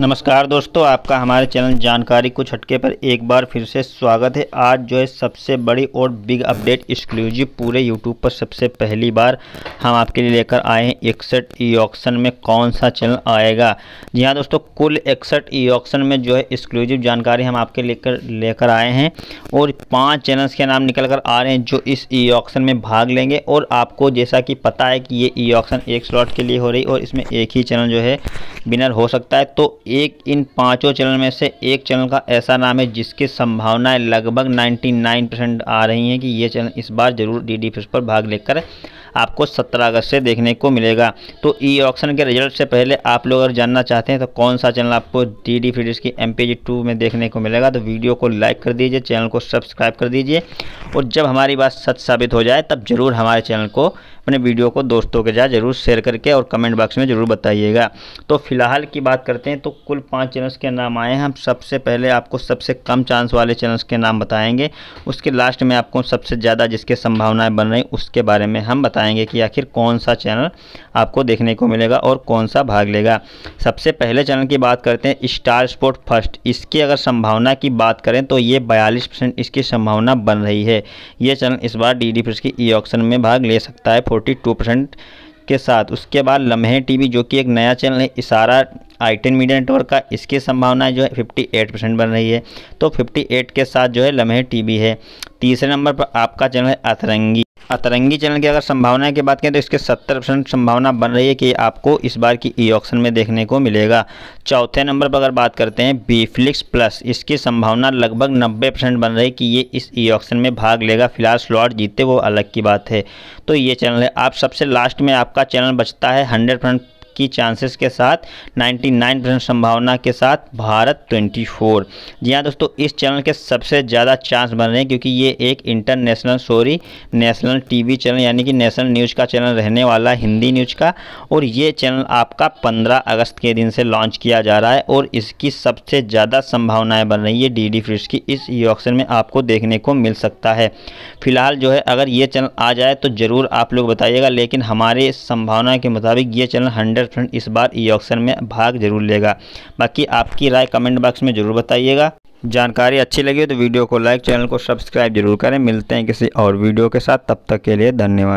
नमस्कार दोस्तों आपका हमारे चैनल जानकारी कुछ हटके पर एक बार फिर से स्वागत है आज जो है सबसे बड़ी और बिग अपडेट एक्सक्लूसिव पूरे यूट्यूब पर सबसे पहली बार हम आपके लिए लेकर आए हैं इकसठ ई ऑक्शन में कौन सा चैनल आएगा जी हाँ दोस्तों कुल इकसठ ई ऑक्शन में जो है एक्सक्लूसिव जानकारी हम आपके लेकर लेकर आए हैं और पाँच चैनल्स के नाम निकल कर आ रहे हैं जो इस ई ऑक्शन में भाग लेंगे और आपको जैसा कि पता है कि ये ई ऑक्शन एक स्लॉट के लिए हो रही और इसमें एक ही चैनल जो है विनर हो सकता है तो एक इन पांचों चैनल में से एक चैनल का ऐसा नाम है जिसकी संभावनाएं लगभग 99 परसेंट आ रही हैं कि ये चैनल इस बार जरूर डी डी पर भाग लेकर आपको 17 अगस्त से देखने को मिलेगा तो ई e ऑप्शन के रिजल्ट से पहले आप लोग अगर जानना चाहते हैं तो कौन सा चैनल आपको डी डी फिडिस की एम पी जी टू में देखने को मिलेगा तो वीडियो को लाइक कर दीजिए चैनल को सब्सक्राइब कर दीजिए और जब हमारी बात सच साबित हो जाए तब ज़रूर हमारे चैनल को अपने वीडियो को दोस्तों के साथ जरूर शेयर करके और कमेंट बॉक्स में ज़रूर बताइएगा तो फिलहाल की बात करते हैं तो कुल पाँच चैनल्स के नाम आए हैं हम सबसे पहले आपको सबसे कम चांस वाले चैनल्स के नाम बताएंगे उसके लास्ट में आपको सबसे ज़्यादा जिसके संभावनाएँ बन रही उसके बारे में हम बताएँगे कि आखिर कौन सा चैनल आपको देखने को मिलेगा और कौन सा भाग लेगा सबसे पहले चैनल की बात करते हैं स्टार स्पोर्ट फर्स्ट इसकी अगर संभावना की बात करें तो ये बयालीस इसकी संभावना बन रही है ये चैनल इस बार डी डी की ई ऑप्शन में भाग ले सकता है टू परसेंट के साथ उसके बाद लम्हे टीवी जो कि एक नया चैनल है इशारा आई टेन मीडिया नेटवर्क का इसकी संभावना जो है 58% परसेंट बन रही है तो फिफ्टी एट के साथ जो है लम्हे टीवी है तीसरे नंबर पर आपका चैनल है अतरंगी अतरंगी चैनल की अगर संभावना की बात करें तो इसके 70 परसेंट संभावना बन रही है कि आपको इस बार की ई ऑक्शन में देखने को मिलेगा चौथे नंबर पर अगर बात करते हैं बीफ्लिक्स प्लस इसकी संभावना लगभग 90 परसेंट बन रही है कि ये इस ई ऑक्शन में भाग लेगा फिलहाल स्लॉट जीते वो अलग की बात है तो ये चैनल है आप सबसे लास्ट में आपका चैनल बचता है हंड्रेड की चांसेस के साथ 99 परसेंट संभावना के साथ भारत 24 जी हाँ दोस्तों इस चैनल के सबसे ज़्यादा चांस बन रहे हैं क्योंकि ये एक international sorry national TV channel यानी कि नेशनल न्यूज़ का चैनल रहने वाला है हिंदी न्यूज़ का और ये चैनल आपका पंद्रह अगस्त के दिन से लॉन्च किया जा रहा है और इसकी सबसे ज़्यादा संभावनाएं बन रही है डी डी फ्रिज की इस ई ऑक्शन में आपको देखने को मिल सकता है फिलहाल जो है अगर ये चैनल आ जाए तो ज़रूर आप लोग बताइएगा लेकिन हमारे संभावना के मुताबिक ये चैनल हंड्रेड स्टूडेंट इस बार ई e ऑक्शन में भाग जरूर लेगा बाकी आपकी राय कमेंट बॉक्स में ज़रूर बताइएगा जानकारी अच्छी लगी हो तो वीडियो को लाइक चैनल को सब्सक्राइब जरूर करें मिलते हैं किसी और वीडियो के साथ तब तक के लिए धन्यवाद